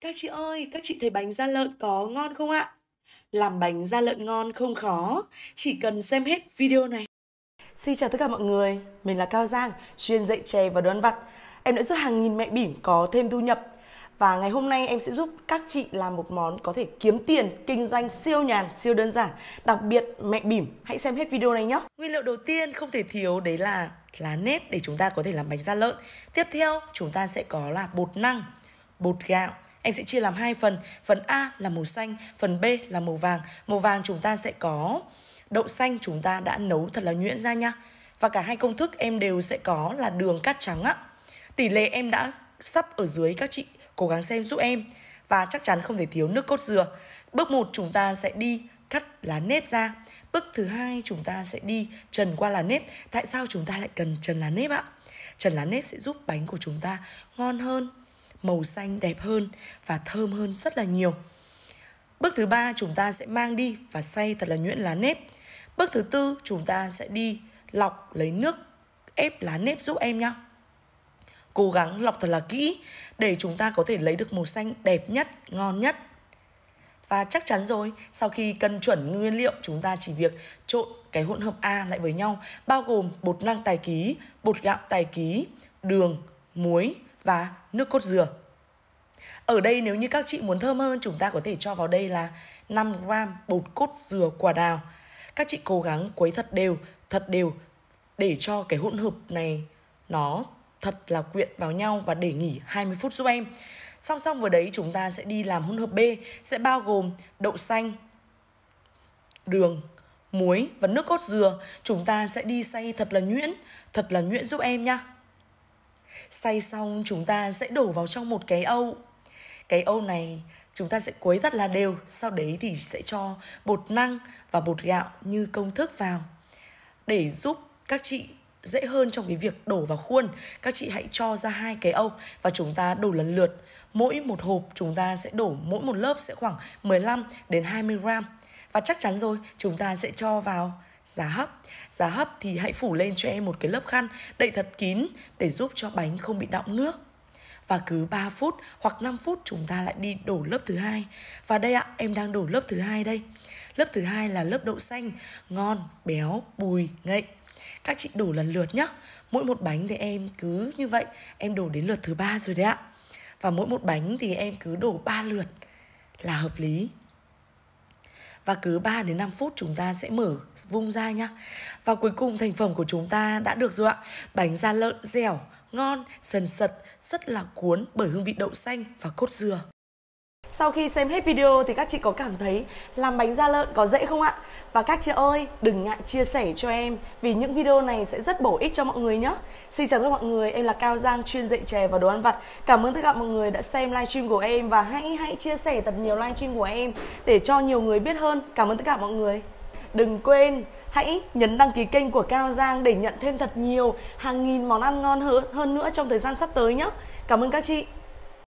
Các chị ơi, các chị thấy bánh da lợn có ngon không ạ? Làm bánh da lợn ngon không khó, chỉ cần xem hết video này. Xin chào tất cả mọi người, mình là Cao Giang, chuyên dạy chè và đồ vặt. Em đã giúp hàng nghìn mẹ bỉm có thêm thu nhập. Và ngày hôm nay em sẽ giúp các chị làm một món có thể kiếm tiền, kinh doanh siêu nhàn, siêu đơn giản. Đặc biệt mẹ bỉm, hãy xem hết video này nhé. Nguyên liệu đầu tiên không thể thiếu đấy là lá nếp để chúng ta có thể làm bánh da lợn. Tiếp theo chúng ta sẽ có là bột năng, bột gạo, anh sẽ chia làm hai phần, phần A là màu xanh, phần B là màu vàng. Màu vàng chúng ta sẽ có đậu xanh chúng ta đã nấu thật là nhuyễn ra nha. Và cả hai công thức em đều sẽ có là đường cát trắng á. Tỷ lệ em đã sắp ở dưới các chị cố gắng xem giúp em. Và chắc chắn không thể thiếu nước cốt dừa. Bước 1 chúng ta sẽ đi cắt lá nếp ra. Bước thứ hai chúng ta sẽ đi trần qua lá nếp. Tại sao chúng ta lại cần trần lá nếp ạ? Trần lá nếp sẽ giúp bánh của chúng ta ngon hơn, màu xanh đẹp hơn và thơm hơn rất là nhiều. Bước thứ ba chúng ta sẽ mang đi và xay thật là nhuyễn lá nếp. Bước thứ tư chúng ta sẽ đi lọc lấy nước ép lá nếp giúp em nhé. Cố gắng lọc thật là kỹ để chúng ta có thể lấy được màu xanh đẹp nhất, ngon nhất. Và chắc chắn rồi, sau khi cân chuẩn nguyên liệu chúng ta chỉ việc trộn cái hỗn hợp A lại với nhau bao gồm bột năng tài ký, bột gạo tài ký, đường, muối, và nước cốt dừa. Ở đây nếu như các chị muốn thơm hơn chúng ta có thể cho vào đây là 5 gram bột cốt dừa quả đào. Các chị cố gắng quấy thật đều, thật đều để cho cái hỗn hợp này nó thật là quyện vào nhau và để nghỉ 20 phút giúp em. Song song với đấy chúng ta sẽ đi làm hỗn hợp B sẽ bao gồm đậu xanh, đường, muối và nước cốt dừa. Chúng ta sẽ đi xay thật là nhuyễn, thật là nhuyễn giúp em nhá. Xay xong chúng ta sẽ đổ vào trong một cái âu. Cái âu này chúng ta sẽ quấy thật là đều, sau đấy thì sẽ cho bột năng và bột gạo như công thức vào. Để giúp các chị dễ hơn trong cái việc đổ vào khuôn, các chị hãy cho ra hai cái âu và chúng ta đổ lần lượt. Mỗi một hộp chúng ta sẽ đổ mỗi một lớp sẽ khoảng 15 đến 20 gram. Và chắc chắn rồi, chúng ta sẽ cho vào giá hấp. Giá hấp thì hãy phủ lên cho em một cái lớp khăn đậy thật kín để giúp cho bánh không bị đọng nước. Và cứ 3 phút hoặc 5 phút chúng ta lại đi đổ lớp thứ hai. Và đây ạ, em đang đổ lớp thứ hai đây. Lớp thứ hai là lớp đậu xanh, ngon, béo, bùi, ngậy. Các chị đổ lần lượt nhé. Mỗi một bánh thì em cứ như vậy, em đổ đến lượt thứ ba rồi đấy ạ. Và mỗi một bánh thì em cứ đổ 3 lượt là hợp lý và cứ 3 đến 5 phút chúng ta sẽ mở vung ra nhá. Và cuối cùng thành phẩm của chúng ta đã được rồi ạ. Bánh da lợn dẻo, ngon, sần sật, rất là cuốn bởi hương vị đậu xanh và cốt dừa. Sau khi xem hết video thì các chị có cảm thấy làm bánh da lợn có dễ không ạ? Và các chị ơi, đừng ngại chia sẻ cho em vì những video này sẽ rất bổ ích cho mọi người nhé. Xin chào tất cả mọi người, em là Cao Giang chuyên dạy chè và đồ ăn vặt. Cảm ơn tất cả mọi người đã xem livestream của em và hãy hãy chia sẻ thật nhiều livestream của em để cho nhiều người biết hơn. Cảm ơn tất cả mọi người. Đừng quên hãy nhấn đăng ký kênh của Cao Giang để nhận thêm thật nhiều hàng nghìn món ăn ngon hơn, hơn nữa trong thời gian sắp tới nhé. Cảm ơn các chị.